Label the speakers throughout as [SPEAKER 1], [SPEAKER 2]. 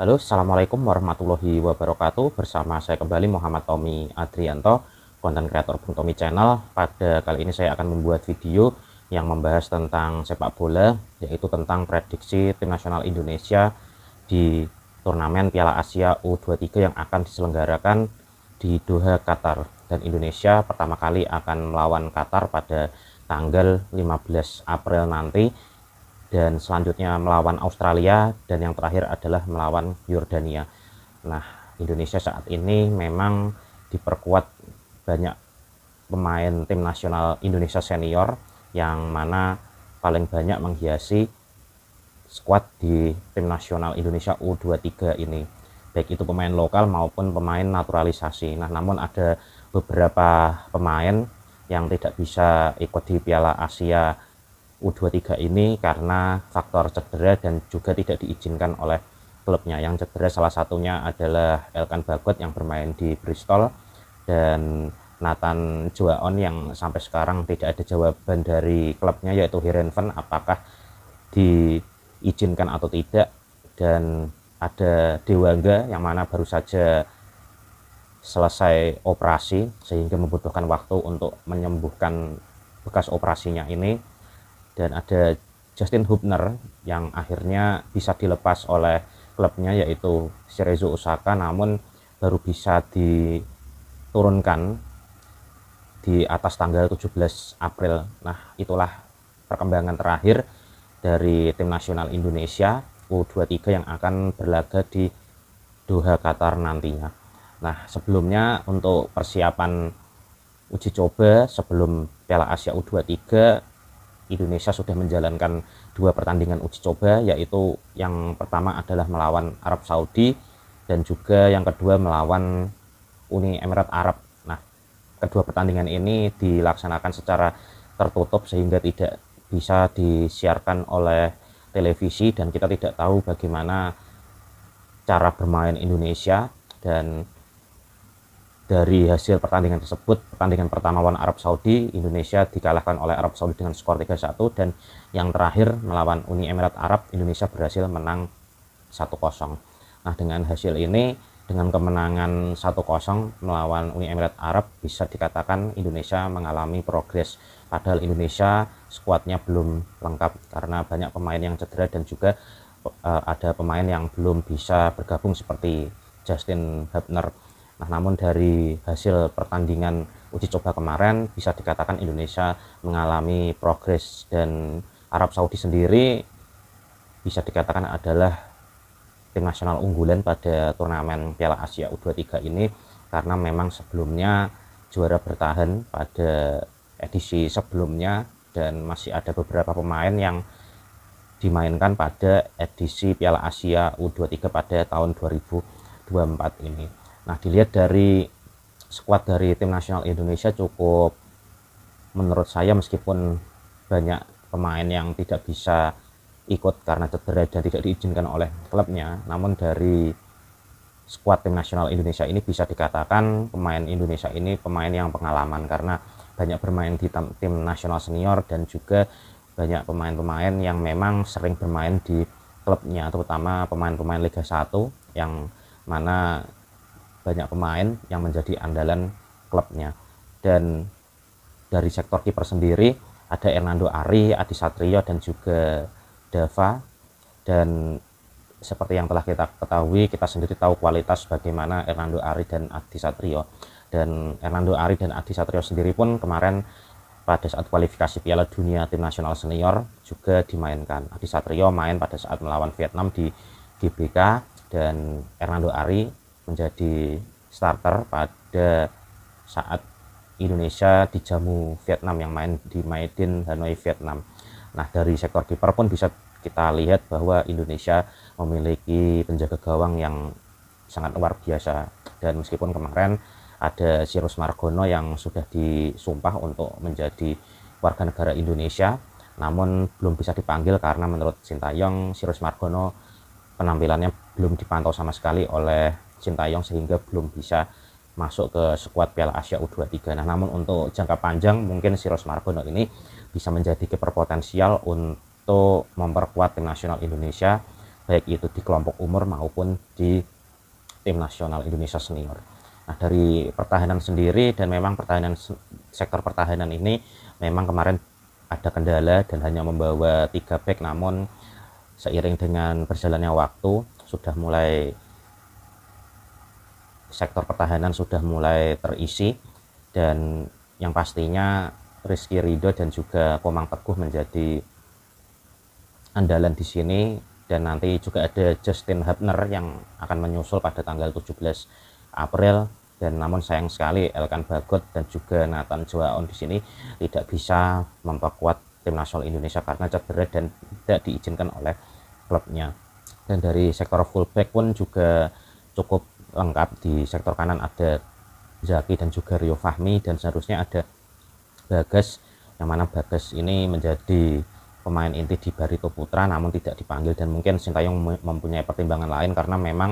[SPEAKER 1] Halo, Assalamualaikum warahmatullahi wabarakatuh. Bersama saya kembali Muhammad Tommy Adrianto, konten kreator Bung Tommy Channel. Pada kali ini saya akan membuat video yang membahas tentang sepak bola, yaitu tentang prediksi tim nasional Indonesia di turnamen Piala Asia U23 yang akan diselenggarakan di Doha, Qatar. Dan Indonesia pertama kali akan melawan Qatar pada tanggal 15 April nanti dan selanjutnya melawan Australia dan yang terakhir adalah melawan Yordania. Nah, Indonesia saat ini memang diperkuat banyak pemain tim nasional Indonesia senior yang mana paling banyak menghiasi skuad di tim nasional Indonesia U23 ini baik itu pemain lokal maupun pemain naturalisasi. Nah, namun ada beberapa pemain yang tidak bisa ikut di Piala Asia U23 ini karena faktor cedera dan juga tidak diizinkan oleh klubnya. Yang cedera salah satunya adalah Elkan Bagot yang bermain di Bristol dan Nathan Joaon yang sampai sekarang tidak ada jawaban dari klubnya yaitu Herenven apakah diizinkan atau tidak dan ada Dewangga yang mana baru saja selesai operasi sehingga membutuhkan waktu untuk menyembuhkan bekas operasinya ini dan ada Justin Hubner yang akhirnya bisa dilepas oleh klubnya yaitu Cerezo Osaka namun baru bisa diturunkan di atas tanggal 17 April. Nah, itulah perkembangan terakhir dari tim nasional Indonesia U23 yang akan berlaga di Doha Qatar nantinya. Nah, sebelumnya untuk persiapan uji coba sebelum Piala Asia U23 Indonesia sudah menjalankan dua pertandingan uji coba yaitu yang pertama adalah melawan Arab Saudi dan juga yang kedua melawan Uni Emirat Arab. Nah, kedua pertandingan ini dilaksanakan secara tertutup sehingga tidak bisa disiarkan oleh televisi dan kita tidak tahu bagaimana cara bermain Indonesia dan dari hasil pertandingan tersebut, pertandingan pertama lawan Arab Saudi, Indonesia dikalahkan oleh Arab Saudi dengan skor 3-1 dan yang terakhir melawan Uni Emirat Arab, Indonesia berhasil menang 1-0. Nah, dengan hasil ini dengan kemenangan 1-0 melawan Uni Emirat Arab bisa dikatakan Indonesia mengalami progres padahal Indonesia skuadnya belum lengkap karena banyak pemain yang cedera dan juga uh, ada pemain yang belum bisa bergabung seperti Justin Hubner. Nah, namun dari hasil pertandingan uji coba kemarin bisa dikatakan Indonesia mengalami progres dan Arab Saudi sendiri bisa dikatakan adalah tim nasional unggulan pada turnamen Piala Asia U23 ini karena memang sebelumnya juara bertahan pada edisi sebelumnya dan masih ada beberapa pemain yang dimainkan pada edisi Piala Asia U23 pada tahun 2024 ini. Nah dilihat dari skuad dari tim nasional Indonesia cukup menurut saya meskipun banyak pemain yang tidak bisa ikut karena cedera dan tidak diizinkan oleh klubnya namun dari skuad tim nasional Indonesia ini bisa dikatakan pemain Indonesia ini pemain yang pengalaman karena banyak bermain di tim, nasional senior dan juga banyak pemain-pemain yang memang sering bermain di klubnya terutama pemain-pemain Liga 1 yang mana banyak pemain yang menjadi andalan klubnya dan dari sektor kiper sendiri ada Hernando Ari, Adi Satrio dan juga Dava dan seperti yang telah kita ketahui kita sendiri tahu kualitas bagaimana Hernando Ari dan Adi Satrio dan Hernando Ari dan Adi Satrio sendiri pun kemarin pada saat kualifikasi Piala Dunia tim nasional senior juga dimainkan Adi Satrio main pada saat melawan Vietnam di GBK dan Hernando Ari menjadi starter pada saat Indonesia dijamu Vietnam yang main di Maidin Hanoi Vietnam. Nah dari sektor kiper pun bisa kita lihat bahwa Indonesia memiliki penjaga gawang yang sangat luar biasa dan meskipun kemarin ada Sirus Margono yang sudah disumpah untuk menjadi warga negara Indonesia namun belum bisa dipanggil karena menurut Sintayong Sirus Margono penampilannya belum dipantau sama sekali oleh Sintayong sehingga belum bisa masuk ke skuad Piala Asia U23. Nah, namun untuk jangka panjang mungkin Siros Margono ini bisa menjadi kiper potensial untuk memperkuat tim nasional Indonesia baik itu di kelompok umur maupun di tim nasional Indonesia senior. Nah, dari pertahanan sendiri dan memang pertahanan sektor pertahanan ini memang kemarin ada kendala dan hanya membawa tiga back namun seiring dengan berjalannya waktu sudah mulai sektor pertahanan sudah mulai terisi dan yang pastinya Rizky Ridho dan juga Komang Teguh menjadi andalan di sini dan nanti juga ada Justin Hubner yang akan menyusul pada tanggal 17 April dan namun sayang sekali Elkan Bagot dan juga Nathan Joaon di sini tidak bisa memperkuat tim nasional Indonesia karena cedera dan tidak diizinkan oleh klubnya dan dari sektor fullback pun juga cukup lengkap di sektor kanan ada Zaki dan juga Rio Fahmi dan seharusnya ada Bagas yang mana Bagas ini menjadi pemain inti di Barito Putra namun tidak dipanggil dan mungkin Sintayong mempunyai pertimbangan lain karena memang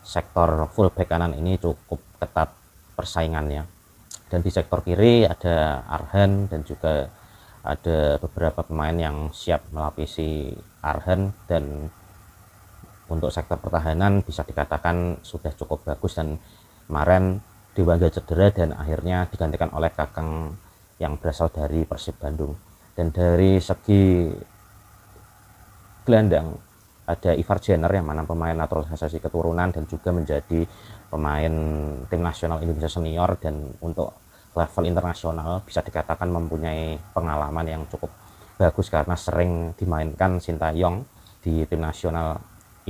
[SPEAKER 1] sektor fullback kanan ini cukup ketat persaingannya dan di sektor kiri ada Arhan dan juga ada beberapa pemain yang siap melapisi Arhan dan untuk sektor pertahanan bisa dikatakan sudah cukup bagus dan kemarin diwangga cedera dan akhirnya digantikan oleh Kakang yang berasal dari Persib Bandung dan dari segi gelandang ada Ivar Jenner yang mana pemain naturalisasi keturunan dan juga menjadi pemain tim nasional Indonesia senior dan untuk level internasional bisa dikatakan mempunyai pengalaman yang cukup bagus karena sering dimainkan Sintayong di tim nasional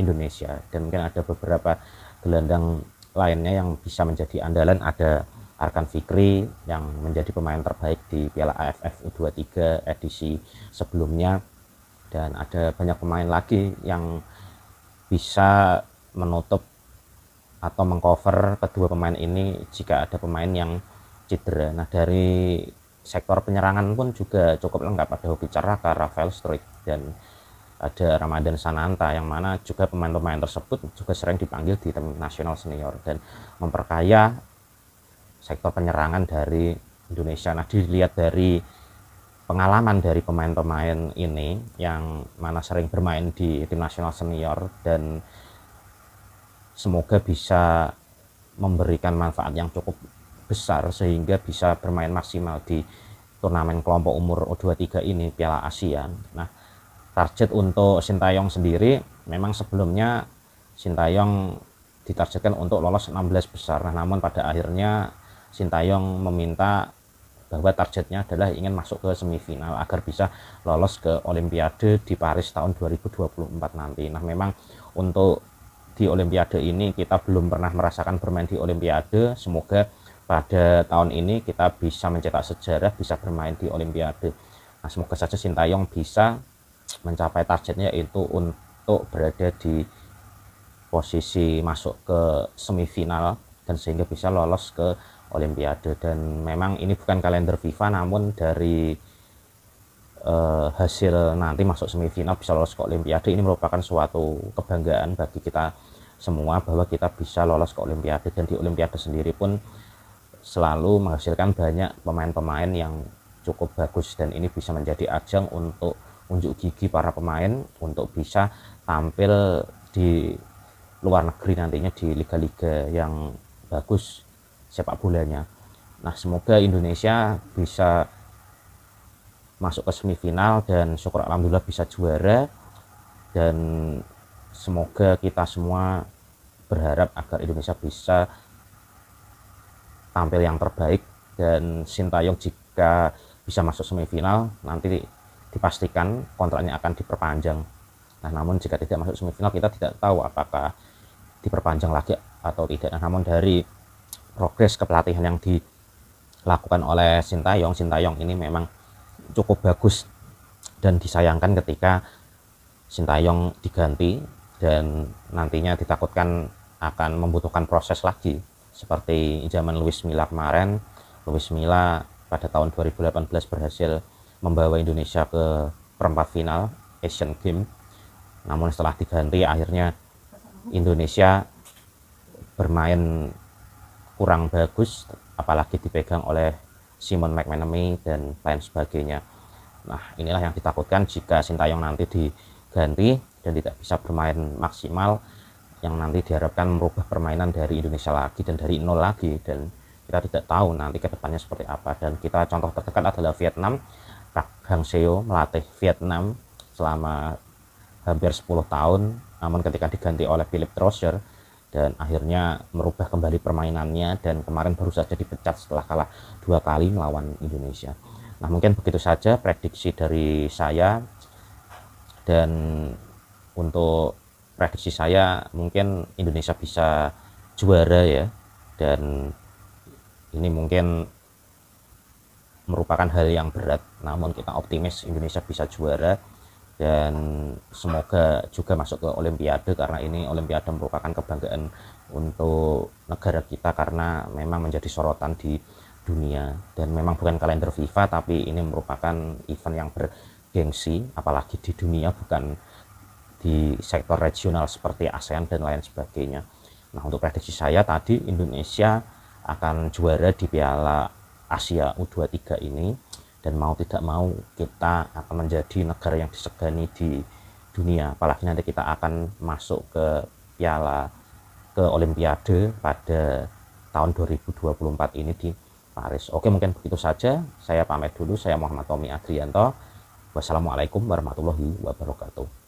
[SPEAKER 1] Indonesia dan mungkin ada beberapa gelandang lainnya yang bisa menjadi andalan ada Arkan Fikri yang menjadi pemain terbaik di Piala AFF U23 edisi sebelumnya dan ada banyak pemain lagi yang bisa menutup atau mengcover kedua pemain ini jika ada pemain yang cedera. Nah dari sektor penyerangan pun juga cukup lengkap ada Hobi Caraka, Rafael Struik dan ada Ramadan Sananta yang mana juga pemain-pemain tersebut juga sering dipanggil di tim nasional senior dan memperkaya sektor penyerangan dari Indonesia. Nah, dilihat dari pengalaman dari pemain-pemain ini yang mana sering bermain di tim nasional senior dan semoga bisa memberikan manfaat yang cukup besar sehingga bisa bermain maksimal di turnamen kelompok umur U23 ini Piala Asia. Nah, target untuk Sintayong sendiri memang sebelumnya Sintayong ditargetkan untuk lolos 16 besar nah, namun pada akhirnya Sintayong meminta bahwa targetnya adalah ingin masuk ke semifinal agar bisa lolos ke Olimpiade di Paris tahun 2024 nanti. Nah, memang untuk di Olimpiade ini kita belum pernah merasakan bermain di Olimpiade. Semoga pada tahun ini kita bisa mencetak sejarah, bisa bermain di Olimpiade. Nah, semoga saja Sintayong bisa mencapai targetnya itu untuk berada di posisi masuk ke semifinal dan sehingga bisa lolos ke Olimpiade dan memang ini bukan kalender FIFA namun dari uh, hasil nanti masuk semifinal bisa lolos ke Olimpiade ini merupakan suatu kebanggaan bagi kita semua bahwa kita bisa lolos ke Olimpiade dan di Olimpiade sendiri pun selalu menghasilkan banyak pemain-pemain yang cukup bagus dan ini bisa menjadi ajang untuk unjuk gigi para pemain untuk bisa tampil di luar negeri nantinya di liga-liga yang bagus sepak bolanya. Nah, semoga Indonesia bisa masuk ke semifinal dan syukur alhamdulillah bisa juara dan semoga kita semua berharap agar Indonesia bisa tampil yang terbaik dan Sintayong jika bisa masuk semifinal nanti dipastikan kontraknya akan diperpanjang. Nah, namun jika tidak masuk semifinal kita tidak tahu apakah diperpanjang lagi atau tidak. Nah, namun dari progres kepelatihan yang dilakukan oleh Sintayong, Sintayong ini memang cukup bagus dan disayangkan ketika Sintayong diganti dan nantinya ditakutkan akan membutuhkan proses lagi seperti zaman Luis Milla kemarin. Luis Milla pada tahun 2018 berhasil membawa Indonesia ke perempat final Asian Games. Namun setelah diganti akhirnya Indonesia bermain kurang bagus apalagi dipegang oleh Simon McManamy dan lain sebagainya. Nah, inilah yang ditakutkan jika Sintayong nanti diganti dan tidak bisa bermain maksimal yang nanti diharapkan merubah permainan dari Indonesia lagi dan dari nol lagi dan kita tidak tahu nanti ke depannya seperti apa dan kita contoh terdekat adalah Vietnam Pak Hang Seo melatih Vietnam selama hampir 10 tahun namun ketika diganti oleh Philip Trosser dan akhirnya merubah kembali permainannya dan kemarin baru saja dipecat setelah kalah dua kali melawan Indonesia. Nah mungkin begitu saja prediksi dari saya dan untuk prediksi saya mungkin Indonesia bisa juara ya dan ini mungkin merupakan hal yang berat. Namun kita optimis Indonesia bisa juara dan semoga juga masuk ke Olimpiade karena ini Olimpiade merupakan kebanggaan untuk negara kita karena memang menjadi sorotan di dunia dan memang bukan kalender FIFA tapi ini merupakan event yang bergengsi apalagi di dunia bukan di sektor regional seperti ASEAN dan lain sebagainya. Nah untuk prediksi saya tadi Indonesia akan juara di Piala Asia U23 ini dan mau tidak mau kita akan menjadi negara yang disegani di dunia apalagi nanti kita akan masuk ke piala ke olimpiade pada tahun 2024 ini di Paris. Oke mungkin begitu saja. Saya pamit dulu. Saya Muhammad Tommy Adrianto. Wassalamualaikum warahmatullahi wabarakatuh.